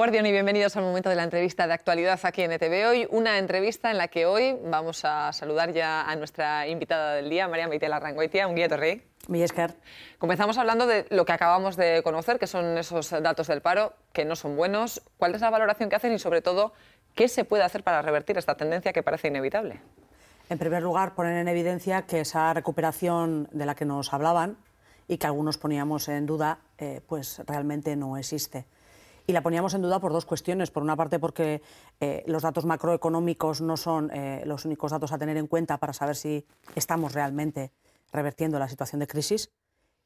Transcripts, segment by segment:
Guardián y bienvenidos al momento de la entrevista de actualidad aquí en ETV Hoy. Una entrevista en la que hoy vamos a saludar ya a nuestra invitada del día, María Maitela Rangoitia, un guía torrey. Millescar. Comenzamos hablando de lo que acabamos de conocer, que son esos datos del paro, que no son buenos. ¿Cuál es la valoración que hacen y, sobre todo, qué se puede hacer para revertir esta tendencia que parece inevitable? En primer lugar, poner en evidencia que esa recuperación de la que nos hablaban y que algunos poníamos en duda, eh, pues realmente no existe y la poníamos en duda por dos cuestiones. Por una parte, porque eh, los datos macroeconómicos no son eh, los únicos datos a tener en cuenta para saber si estamos realmente revertiendo la situación de crisis.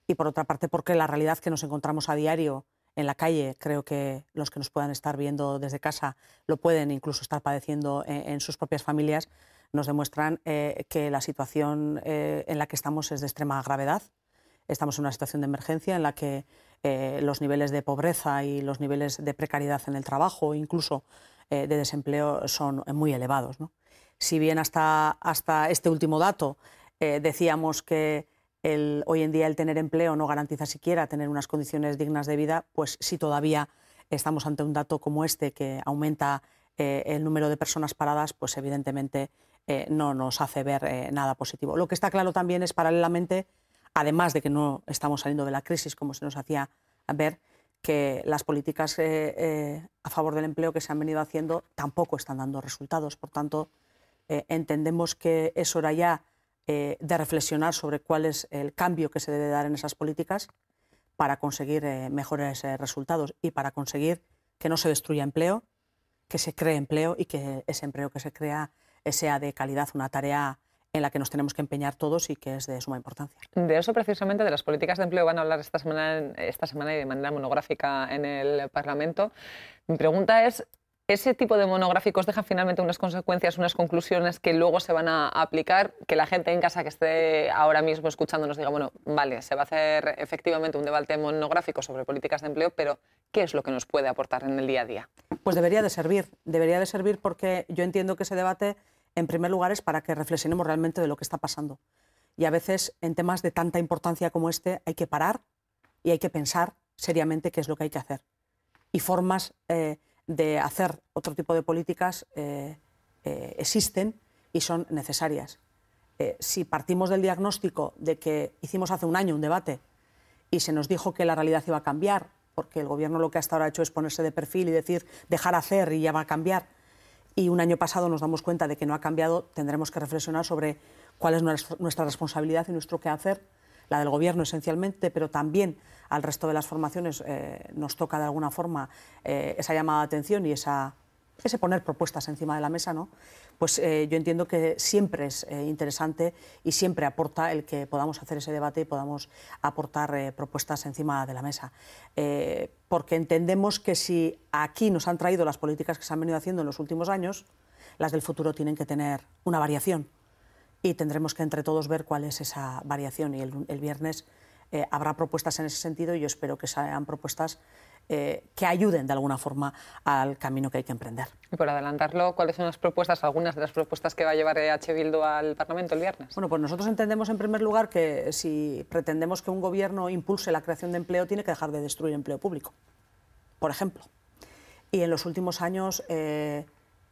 Y por otra parte, porque la realidad que nos encontramos a diario en la calle, creo que los que nos puedan estar viendo desde casa lo pueden incluso estar padeciendo en, sus propias familias, nos demuestran eh, que la situación en la que estamos es de extrema gravedad Estamos en una situación de emergencia en la que eh, los niveles de pobreza y los niveles de precariedad en el trabajo, incluso eh, de desempleo, son muy elevados. Si bien hasta, hasta este último dato eh, decíamos que hoy en día el tener empleo no garantiza siquiera tener unas condiciones dignas de vida, pues si todavía estamos ante un dato como este que aumenta el número de personas paradas, pues evidentemente no nos hace ver nada positivo. Lo que está claro también es paralelamente además de que no estamos saliendo de la crisis como se nos hacía ver, que las políticas eh, eh, a favor del empleo que se han venido haciendo tampoco están dando resultados. Por tanto, eh, entendemos que es hora ya de reflexionar sobre cuál es el cambio que se debe dar en esas políticas para conseguir mejores resultados y para conseguir que no se destruya empleo, que se cree empleo y que ese empleo que se crea sea de calidad, una tarea en la que nos tenemos que empeñar todos y que es de suma importancia. De eso precisamente, de las políticas de empleo, van a hablar esta semana, esta semana y de manera monográfica en el Parlamento. Mi pregunta es, ¿ese tipo de monográficos deja finalmente unas consecuencias, unas conclusiones que luego se van a aplicar? Que la gente en casa que esté ahora mismo escuchándonos diga, bueno, vale, se va a hacer efectivamente un debate monográfico sobre políticas de empleo, pero ¿qué es lo que nos puede aportar en el día a día? Pues debería de servir, debería de servir porque yo entiendo que ese debate en primer lugar, es para que reflexionemos realmente de lo que está pasando. Y a veces, en temas de tanta importancia como este, hay que parar y hay que pensar seriamente qué es lo que hay que hacer. Y formas eh, de hacer otro tipo de políticas eh, eh, existen y son necesarias. si partimos del diagnóstico de que hicimos hace un año un debate y se nos dijo que la realidad iba a cambiar, porque el gobierno lo que hasta ahora ha hecho es ponerse de perfil y decir dejar hacer y ya va a cambiar, y un año pasado nos damos cuenta de que no ha cambiado, tendremos que reflexionar sobre cuál es nuestra responsabilidad y nuestro qué hacer. la del Gobierno esencialmente, pero también al resto de las formaciones eh, nos toca de alguna forma eh, esa llamada de atención y esa ese poner propuestas encima de la mesa, ¿no? Pues eh, yo entiendo que siempre es eh, interesante y siempre aporta el que podamos hacer ese debate y podamos aportar eh, propuestas encima de la mesa. porque entendemos que si aquí nos han traído las políticas que se han venido haciendo en los últimos años, las del futuro tienen que tener una variación y tendremos que entre todos ver cuál es esa variación y el, el viernes habrá propuestas en ese sentido y yo espero que sean propuestas eh, que ayuden de alguna forma al camino que hay que emprender. Y por adelantarlo, ¿cuáles son las propuestas, algunas de las propuestas que va a llevar EH Bildu al Parlamento el viernes? Bueno, pues nosotros entendemos en primer lugar que si pretendemos que un gobierno impulse la creación de empleo, tiene que dejar de destruir empleo público, por ejemplo. Y en los últimos años... Eh,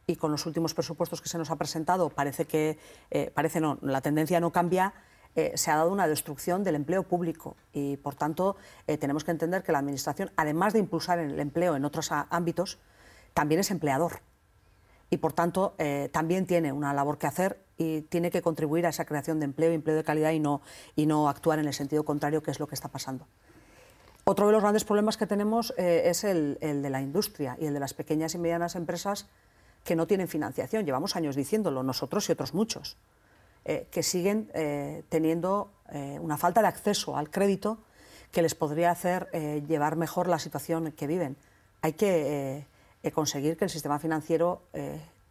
y con los últimos presupuestos que se nos ha presentado, parece que, eh, parece no, la tendencia no cambia, eh, se ha dado una destrucción del empleo público y, por tanto, eh, tenemos que entender que la Administración, además de impulsar el empleo en otros ámbitos, también es empleador y, por tanto, eh, también tiene una labor que hacer y tiene que contribuir a esa creación de empleo, y empleo de calidad y no, y no actuar en el sentido contrario, que es lo que está pasando. Otro de los grandes problemas que tenemos es el de la industria y el de las pequeñas y medianas empresas que no tienen financiación. Llevamos años diciéndolo, nosotros y otros muchos. Eh, que siguen eh, teniendo eh, una falta de acceso al crédito que les podría hacer llevar mejor la situación que viven. Hay que conseguir que el sistema financiero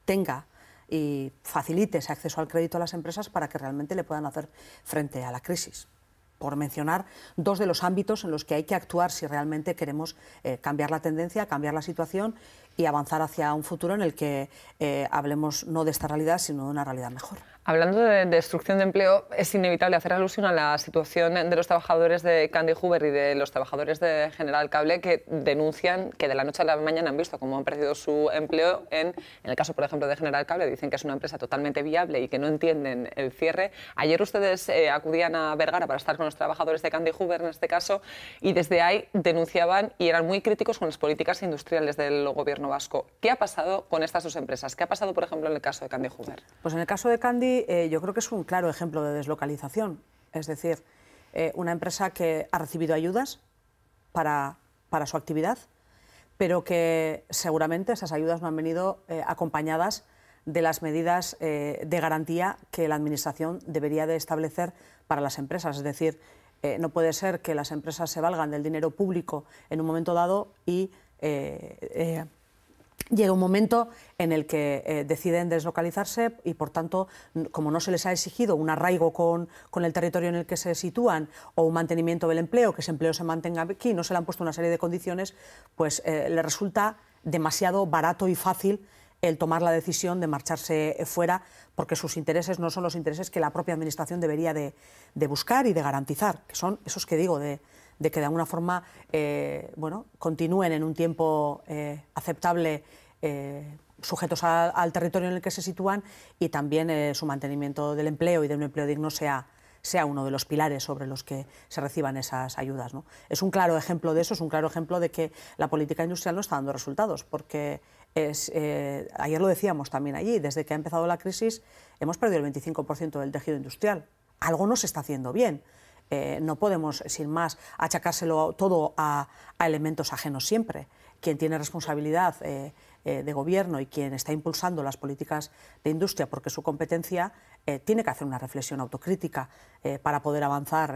tenga y facilite ese acceso al crédito a las empresas para que realmente le puedan hacer frente a la crisis por mencionar dos de los ámbitos en los que hay que actuar si realmente queremos cambiar la tendencia, cambiar la situación y avanzar hacia un futuro en el que hablemos no de esta realidad, sino de una realidad mejor. Hablando de destrucción de empleo, es inevitable hacer alusión a la situación de los trabajadores de Candy Hoover y de los trabajadores de General Cable que denuncian que de la noche a la mañana han visto cómo han perdido su empleo. En, en el caso, por ejemplo, de General Cable, dicen que es una empresa totalmente viable y que no entienden el cierre. Ayer ustedes eh, acudían a Vergara para estar con los trabajadores de Candy Hoover en este caso y desde ahí denunciaban y eran muy críticos con las políticas industriales del gobierno vasco. ¿Qué ha pasado con estas dos empresas? ¿Qué ha pasado, por ejemplo, en el caso de Candy Hoover? Pues en el caso de Candy eh, yo creo que es un claro ejemplo de deslocalización. Es decir, eh, una empresa que ha recibido ayudas para, para, su actividad, pero que seguramente esas ayudas no han venido eh, acompañadas de las medidas de garantía que la Administración debería de establecer para las empresas. Es decir, no puede ser que las empresas se valgan del dinero público en un momento dado y llega un momento en el que eh, deciden deslocalizarse y, por tanto, como no se les ha exigido un arraigo con, el territorio en el que se sitúan o un mantenimiento del empleo, que ese empleo se mantenga aquí, no se le han puesto una serie de condiciones, pues eh, le resulta demasiado barato y fácil el tomar la decisión de marcharse eh, fuera porque sus intereses no son los intereses que la propia Administración debería de buscar y de garantizar, que son esos que digo, de, de que de alguna forma eh, bueno, continúen en un tiempo eh, aceptable eh, sujetos al territorio en el que se sitúan y también su mantenimiento del empleo y de un empleo digno sea, sea uno de los pilares sobre los que se reciban esas ayudas. Es un claro ejemplo de eso, es un claro ejemplo de que la política industrial no está dando resultados, porque ayer lo decíamos también allí, desde que ha empezado la crisis hemos perdido el 25% del tejido industrial. Algo no se está haciendo bien. Eh, no podemos, sin más, achacárselo todo a, elementos ajenos siempre. Quien tiene responsabilidad eh, eh, de gobierno y quien está impulsando las políticas de industria porque su competencia tiene que hacer una reflexión autocrítica para poder avanzar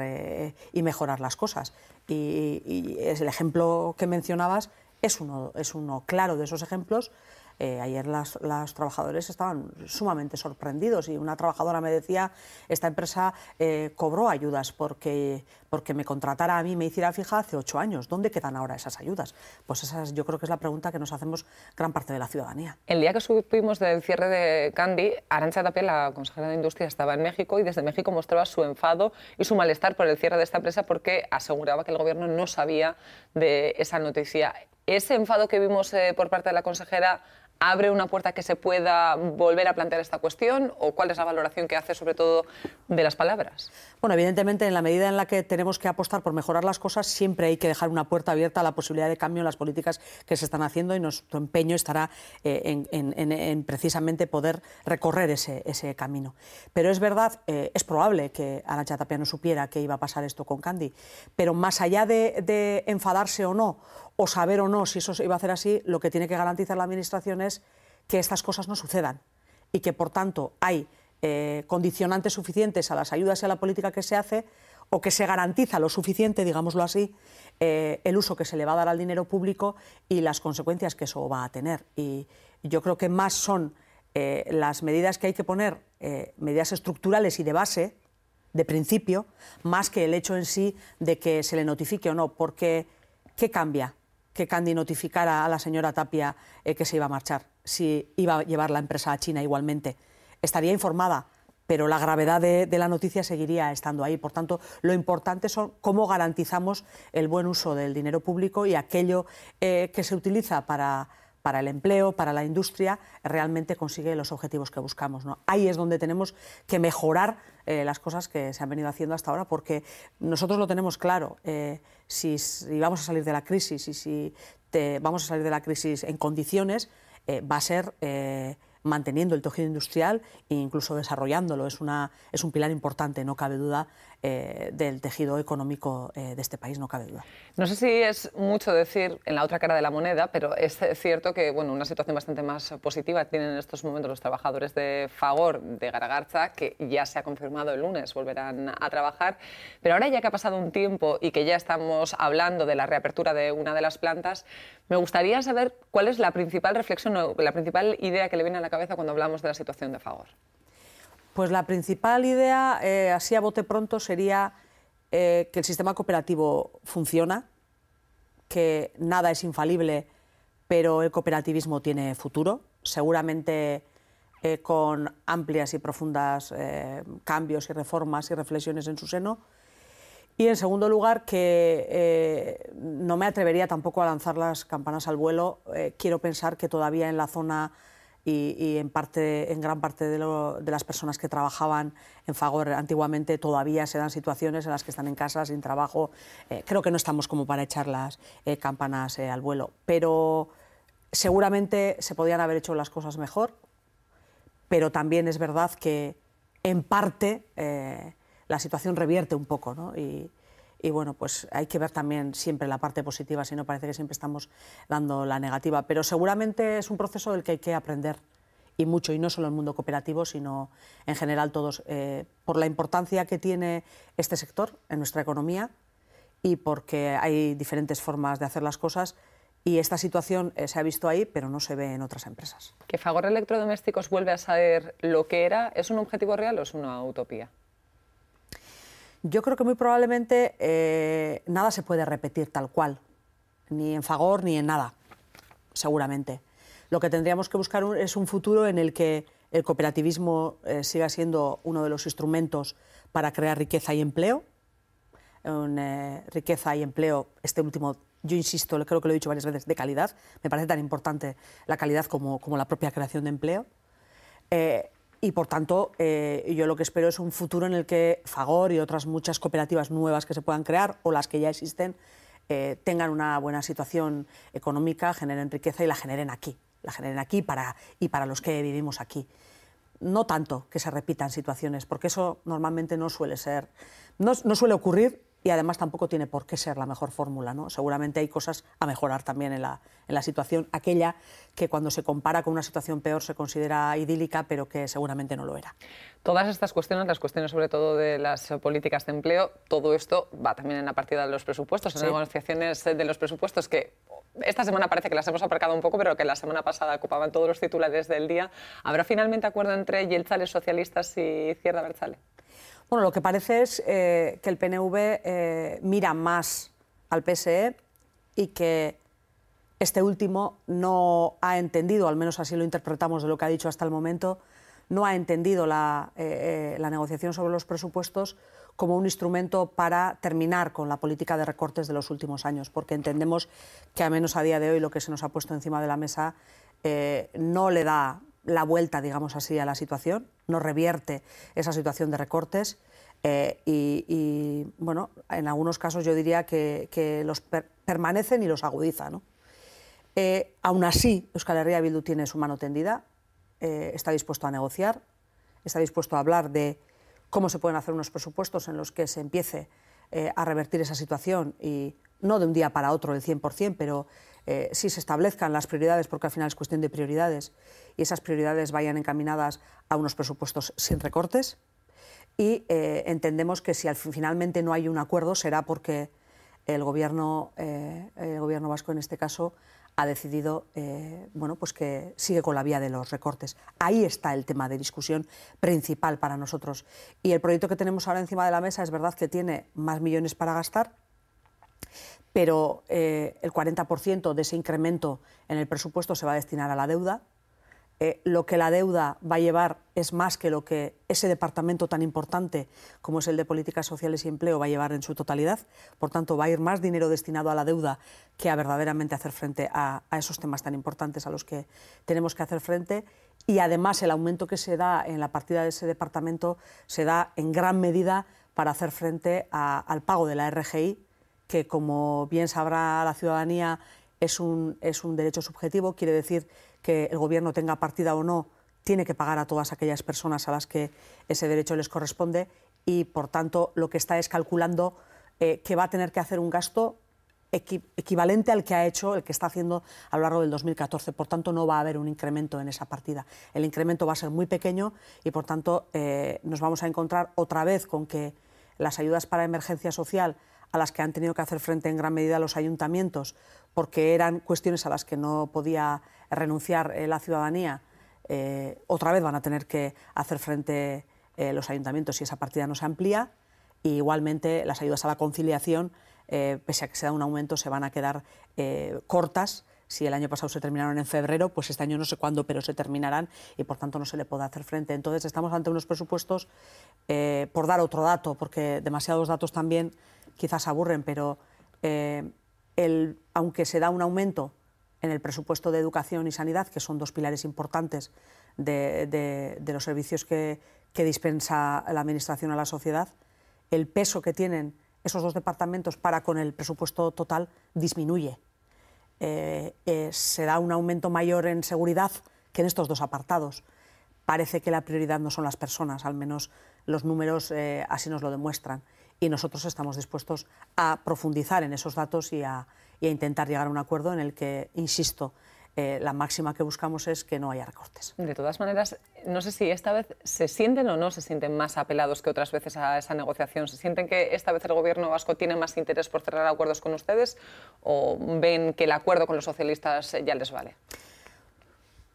y mejorar las cosas. Y, es el ejemplo que mencionabas es uno claro de esos ejemplos eh, ayer los trabajadores estaban sumamente sorprendidos y una trabajadora me decía, esta empresa eh, cobró ayudas porque, porque me contratara a mí, me hiciera fija hace ocho años. ¿Dónde quedan ahora esas ayudas? Pues esa yo creo que es la pregunta que nos hacemos gran parte de la ciudadanía. El día que supimos del cierre de Candy, Arancha Tapia, la consejera de Industria, estaba en México y desde México mostraba su enfado y su malestar por el cierre de esta empresa porque aseguraba que el gobierno no sabía de esa noticia. Ese enfado que vimos eh, por parte de la consejera ¿Abre una puerta que se pueda volver a plantear esta cuestión o cuál es la valoración que hace sobre todo de las palabras? Bueno, evidentemente en la medida en la que tenemos que apostar por mejorar las cosas, siempre hay que dejar una puerta abierta a la posibilidad de cambio en las políticas que se están haciendo y nuestro empeño estará eh, en, precisamente poder recorrer ese, camino. Pero es verdad, eh, es probable que Arancha Tapia no supiera que iba a pasar esto con Candy, pero más allá de enfadarse o no o saber o no si eso se iba a hacer así, lo que tiene que garantizar la Administración es que estas cosas no sucedan y que, por tanto, hay eh, condicionantes suficientes a las ayudas y a la política que se hace o que se garantiza lo suficiente, digámoslo así, eh, el uso que se le va a dar al dinero público y las consecuencias que eso va a tener. Y yo creo que más son eh, las medidas que hay que poner, medidas estructurales y de base, de principio, más que el hecho en sí de que se le notifique o no, porque ¿qué cambia? que Candy notificara a la señora Tapia eh, que se iba a marchar, si iba a llevar la empresa a China igualmente. Estaría informada, pero la gravedad de, la noticia seguiría estando ahí. Por tanto, lo importante son cómo garantizamos el buen uso del dinero público y aquello eh, que se utiliza para, el empleo, para la industria, realmente consigue los objetivos que buscamos. Ahí es donde tenemos que mejorar eh, las cosas que se han venido haciendo hasta ahora, porque nosotros lo tenemos claro. Eh, si, vamos a salir de la crisis y si te, vamos a salir de la crisis en condiciones, eh, va a ser manteniendo el tejido industrial e incluso desarrollándolo. Es, una, es un pilar importante, no cabe duda, eh, del tejido económico eh, de este país, no cabe duda. No sé si es mucho decir en la otra cara de la moneda, pero es cierto que bueno, una situación bastante más positiva tienen en estos momentos los trabajadores de Fagor, de Garagarza, que ya se ha confirmado el lunes, volverán a trabajar. Pero ahora ya que ha pasado un tiempo y que ya estamos hablando de la reapertura de una de las plantas, me gustaría saber cuál es la principal reflexión o la principal idea que le viene a la cabeza cuando hablamos de la situación de Fagor. Pues la principal idea, eh, así a bote pronto, sería eh, que el sistema cooperativo funciona, que nada es infalible, pero el cooperativismo tiene futuro, seguramente eh, con amplias y profundas cambios y reformas y reflexiones en su seno. Y en segundo lugar, que no me atrevería tampoco a lanzar las campanas al vuelo. quiero pensar que todavía en la zona y, en, parte, en gran parte de, las personas que trabajaban en Fagor antiguamente todavía se dan situaciones en las que están en casa sin trabajo. Eh, creo que no estamos como para echar las eh, campanas eh, al vuelo, pero seguramente se podían haber hecho las cosas mejor, pero también es verdad que en parte la situación revierte un poco ¿no? y, y bueno, pues hay que ver también siempre la parte positiva, si no parece que siempre estamos dando la negativa, pero seguramente es un proceso del que hay que aprender y mucho, y no solo el mundo cooperativo, sino en general todos, eh, por la importancia que tiene este sector en nuestra economía y porque hay diferentes formas de hacer las cosas. Y esta situación eh, se ha visto ahí, pero no se ve en otras empresas. ¿Que Fagor Electrodomésticos vuelve a saber lo que era es un objetivo real o es una utopía? Yo creo que muy probablemente eh, nada se puede repetir tal cual, ni en favor ni en nada, seguramente. Lo que tendríamos que buscar es un futuro en el que el cooperativismo eh, siga siendo uno de los instrumentos para crear riqueza y empleo. Eh, riqueza y empleo, este último, yo insisto, creo que lo he dicho varias veces, de calidad. Me parece tan importante la calidad como, la propia creación de empleo. Y por tanto, eh, yo lo que espero es un futuro en el que Fagor y otras muchas cooperativas nuevas que se puedan crear o las que ya existen eh, tengan una buena situación económica, generen riqueza y la generen aquí, la generen aquí para, y para los que vivimos aquí. No tanto que se repitan situaciones, porque eso normalmente no suele ser, no suele ocurrir y además tampoco tiene por qué ser la mejor fórmula. ¿no? Seguramente hay cosas a mejorar también en la, en la situación, aquella que cuando se compara con una situación peor se considera idílica, pero que seguramente no lo era. Todas estas cuestiones, las cuestiones sobre todo de las políticas de empleo, todo esto va también en la partida de los presupuestos, en las negociaciones de los presupuestos que esta semana parece que las hemos aparcado un poco, pero que la semana pasada ocupaban todos los titulares del día. ¿Habrá finalmente acuerdo entre Yelchales socialistas y Izquierda Berzale? Bueno, lo que parece es eh, que el PNV eh, mira más al PSE y que este último no ha entendido, al menos así lo interpretamos de lo que ha dicho hasta el momento, no ha entendido la, eh, negociación sobre los presupuestos como un instrumento para terminar con la política de recortes de los últimos años, porque entendemos que, al menos a día de hoy, lo que se nos ha puesto encima de la mesa no le da la vuelta, digamos así, a la situación, no revierte esa situación de recortes. Eh, y, bueno, en algunos casos yo diría que, los permanecen y los agudiza. ¿no? Eh, aún así, Euskal Herria Bildu tiene su mano tendida, eh, está dispuesto a negociar, está dispuesto a hablar de cómo se pueden hacer unos presupuestos en los que se empiece a revertir esa situación y no de un día para otro del 100%, pero eh, si se establezcan las prioridades, porque al final es cuestión de prioridades, y esas prioridades vayan encaminadas a unos presupuestos sin recortes. Y eh, entendemos que si al, finalmente no hay un acuerdo será porque el gobierno, eh, el gobierno vasco en este caso ha decidido bueno, pues que sigue con la vía de los recortes. Ahí está el tema de discusión principal para nosotros. Y el proyecto que tenemos ahora encima de la mesa es verdad que tiene más millones para gastar, pero eh, el 40% de ese incremento en el presupuesto se va a destinar a la deuda. Eh, lo que la deuda va a llevar es más que lo que ese departamento tan importante como es el de Políticas Sociales y Empleo va a llevar en su totalidad. Por tanto, va a ir más dinero destinado a la deuda que a verdaderamente hacer frente a, esos temas tan importantes a los que tenemos que hacer frente. Y además el aumento que se da en la partida de ese departamento se da en gran medida para hacer frente al pago de la RGI que como bien sabrá la ciudadanía es un, es un derecho subjetivo, quiere decir que el gobierno tenga partida o no, tiene que pagar a todas aquellas personas a las que ese derecho les corresponde y por tanto lo que está es calculando eh, que va a tener que hacer un gasto equivalente al que ha hecho, el que está haciendo a lo largo del 2014. Por tanto, no va a haber un incremento en esa partida. El incremento va a ser muy pequeño y, por tanto, eh, nos vamos a encontrar otra vez con que las ayudas para emergencia social a las que han tenido que hacer frente en gran medida los ayuntamientos, porque eran cuestiones a las que no podía renunciar eh, la ciudadanía, eh, otra vez van a tener que hacer frente eh, los ayuntamientos si esa partida no se amplía. igualmente las ayudas a la conciliación, pese a que se da un aumento, se van a quedar cortas. Si el año pasado se terminaron en febrero, pues este año no sé cuándo, pero se terminarán y por tanto no se le puede hacer frente. Entonces estamos ante unos presupuestos, por dar otro dato, porque demasiados datos también quizás aburren, pero eh, aunque se da un aumento en el presupuesto de educación y sanidad, que son dos pilares importantes de, los servicios que, dispensa la Administración a la sociedad, el peso que tienen esos dos departamentos para con el presupuesto total disminuye. Eh, eh, se da un aumento mayor en seguridad que en estos dos apartados. Parece que la prioridad no son las personas, al menos los números así nos lo demuestran y nosotros estamos dispuestos a profundizar en esos datos y a, intentar llegar a un acuerdo en el que, insisto, eh, la máxima que buscamos es que no haya recortes. De todas maneras, no sé si esta vez se sienten o no se sienten más apelados que otras veces a esa negociación. ¿Se sienten que esta vez el gobierno vasco tiene más interés por cerrar acuerdos con ustedes o ven que el acuerdo con los socialistas ya les vale?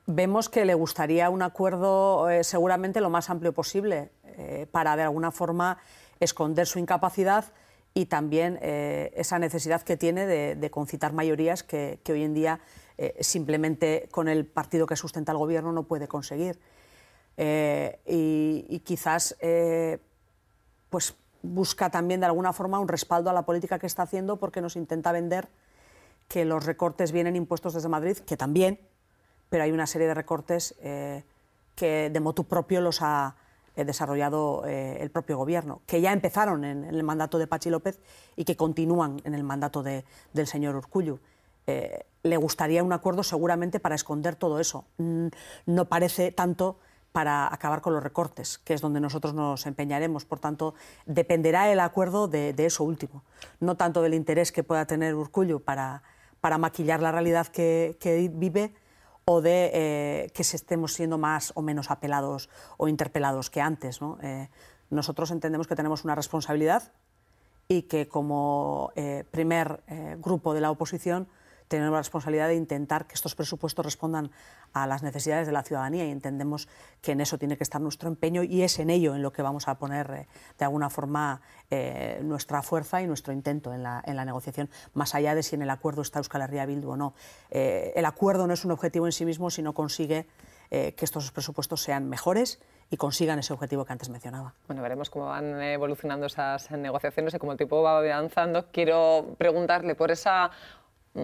Vemos que le gustaría un acuerdo eh, seguramente lo más amplio posible eh, para de alguna forma esconder su incapacidad y también eh, esa necesidad que tiene de, concitar mayorías que, hoy en día eh, simplemente con el partido que sustenta el gobierno no puede conseguir. Eh, y, quizás pues busca también de alguna forma un respaldo a la política que está haciendo porque nos intenta vender que los recortes vienen impuestos desde Madrid, que también, pero hay una serie de recortes que de motu propio los ha desarrollado eh, el propio gobierno, que ya empezaron en, el mandato de Pachi López y que continúan en el mandato del señor Urcullu. Eh, le gustaría un acuerdo seguramente para esconder todo eso. Mm, no parece tanto para acabar con los recortes, que es donde nosotros nos empeñaremos. Por tanto, dependerá el acuerdo de, eso último, no tanto del interés que pueda tener Urcullu para, para maquillar la realidad que vive, o de eh, que se estemos siendo más o menos apelados o interpelados que antes. Eh, nosotros entendemos que tenemos una responsabilidad y que como eh, primer grupo de la oposición tenemos la responsabilidad de intentar que estos presupuestos respondan a las necesidades de la ciudadanía y entendemos que en eso tiene que estar nuestro empeño y es en ello en lo que vamos a poner eh, de alguna forma eh, nuestra fuerza y nuestro intento en la, en la, negociación, más allá de si en el acuerdo está Euskal Herria Bildu o no. Eh, el acuerdo no es un objetivo en sí mismo sino no consigue que estos presupuestos sean mejores y consigan ese objetivo que antes mencionaba. Bueno, veremos cómo van evolucionando esas negociaciones y cómo el tipo va avanzando. Quiero preguntarle por esa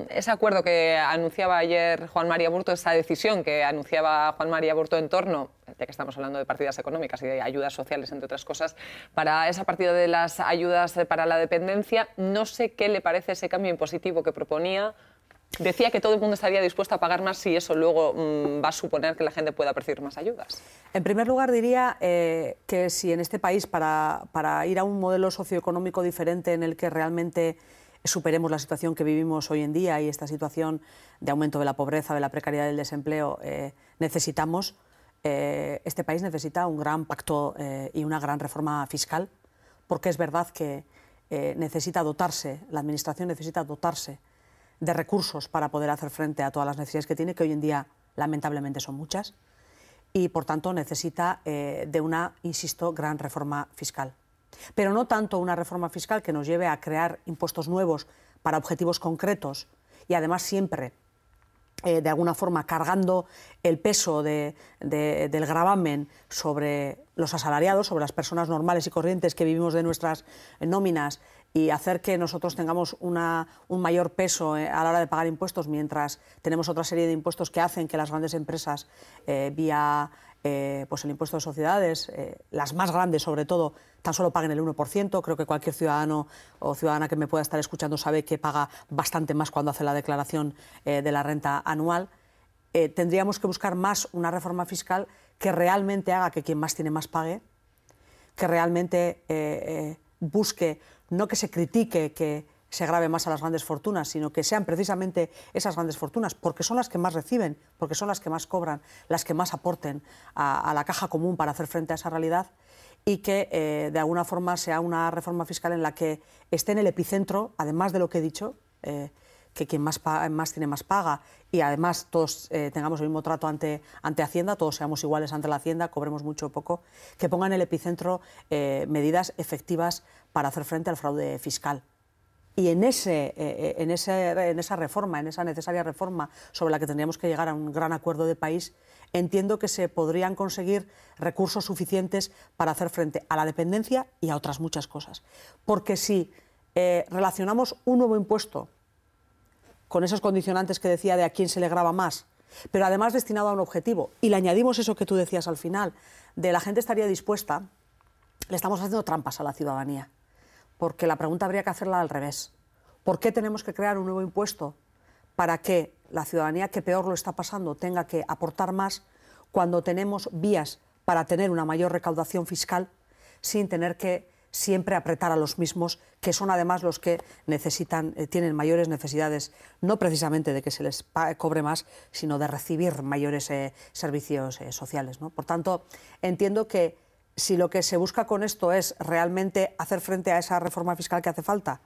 ese acuerdo que anunciaba ayer Juan María Burto, esa decisión que anunciaba Juan María Burto en torno, ya que estamos hablando de partidas económicas y de ayudas sociales, entre otras cosas, para esa partida de las ayudas eh, para la dependencia, no sé qué le parece ese cambio impositivo que proponía. Decía que todo el mundo estaría dispuesto a pagar más si eso luego mm, va a suponer que la gente pueda percibir más ayudas. En primer lugar, diría eh, que si en este país, para, para ir a un modelo socioeconómico diferente en el que realmente superemos la situación que vivimos hoy en día y esta situación de aumento de la pobreza, de la precariedad del desempleo, eh, necesitamos, eh, este país necesita un gran pacto eh, y una gran reforma fiscal, porque es verdad que necesita dotarse, la Administración necesita dotarse de recursos para poder hacer frente a todas las necesidades que tiene, que hoy en día lamentablemente son muchas, y por tanto necesita de una, insisto, gran reforma fiscal. Pero no tanto una reforma fiscal que nos lleve a crear impuestos nuevos para objetivos concretos y además siempre eh, de alguna forma cargando el peso del gravamen sobre los asalariados, sobre las personas normales y corrientes que vivimos de nuestras eh, nóminas y hacer que nosotros tengamos un mayor peso eh, a la hora de pagar impuestos, mientras tenemos otra serie de impuestos que hacen que las grandes empresas, vía eh, pues el impuesto de sociedades, eh, las más grandes sobre todo, tan solo paguen el 1%. Creo que cualquier ciudadano o ciudadana que me pueda estar escuchando sabe que paga bastante más cuando hace la declaración eh, de la renta anual. tendríamos que buscar más una reforma fiscal que realmente haga que quien más tiene más pague, que realmente busque, no que se critique, que, se grave más a las grandes fortunas, sino que sean precisamente esas grandes fortunas, porque son las que más reciben, porque son las que más cobran, las que más aporten a, la caja común para hacer frente a esa realidad y que eh, de alguna forma sea una reforma fiscal en la que esté en el epicentro, además de lo que he dicho, eh, que quien más, más tiene más paga y además todos eh, tengamos el mismo trato ante, ante Hacienda, todos seamos iguales ante la Hacienda, cobremos mucho o poco, que ponga en el epicentro medidas efectivas para hacer frente al fraude fiscal. Y eh, en, ese, en, esa reforma, en esa necesaria reforma sobre la que tendríamos que llegar a un gran acuerdo de país, entiendo que se podrían conseguir recursos suficientes para hacer frente a la dependencia y a otras muchas cosas. Porque si eh, relacionamos un nuevo impuesto con esos condicionantes que decía de a quién se le graba más, pero además destinado a un objetivo, y le añadimos eso que tú decías al final, de la gente estaría dispuesta, le estamos haciendo trampas a la ciudadanía porque la pregunta habría que hacerla al revés. ¿Por qué tenemos que crear un nuevo impuesto para que la ciudadanía que peor lo está pasando tenga que aportar más cuando tenemos vías para tener una mayor recaudación fiscal sin tener que siempre apretar a los mismos, que son además los que necesitan, eh, tienen mayores necesidades, no precisamente de que se les cobre más, sino de recibir mayores eh, servicios eh, sociales. ¿no? Por tanto, entiendo que si lo que se busca con esto es realmente hacer frente a esa reforma fiscal que hace falta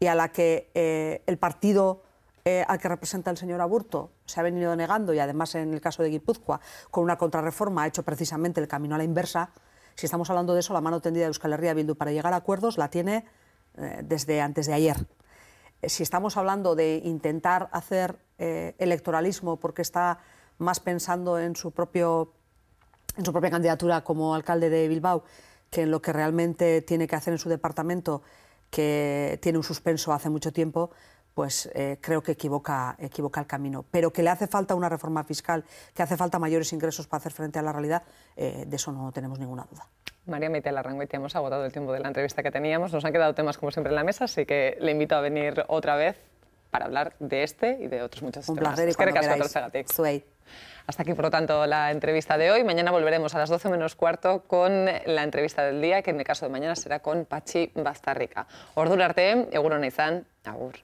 y a la que eh, el partido eh, al que representa el señor Aburto se ha venido negando y además en el caso de Guipúzcoa con una contrarreforma ha hecho precisamente el camino a la inversa, si estamos hablando de eso, la mano tendida de Euskal Herria Bildu para llegar a acuerdos la tiene eh, desde antes de ayer. Si estamos hablando de intentar hacer electoralismo porque está más pensando en su propio en su propia candidatura como alcalde de Bilbao, que en lo que realmente tiene que hacer en su departamento, que tiene un suspenso hace mucho tiempo, pues eh, creo que equivoca, equivoca el camino. Pero que le hace falta una reforma fiscal, que hace falta mayores ingresos para hacer frente a la realidad, eh, de eso no tenemos ninguna duda. María y te hemos agotado el tiempo de la entrevista que teníamos. Nos han quedado temas como siempre en la mesa, así que le invito a venir otra vez para hablar de este y de otros muchos Un placer y es hasta aquí, por lo tanto, la entrevista de hoy. Mañana volveremos a las 12 menos cuarto con la entrevista del día, que en el caso de mañana será con Pachi Bastarrica. Ordurarte, Eguro Izan, Agur.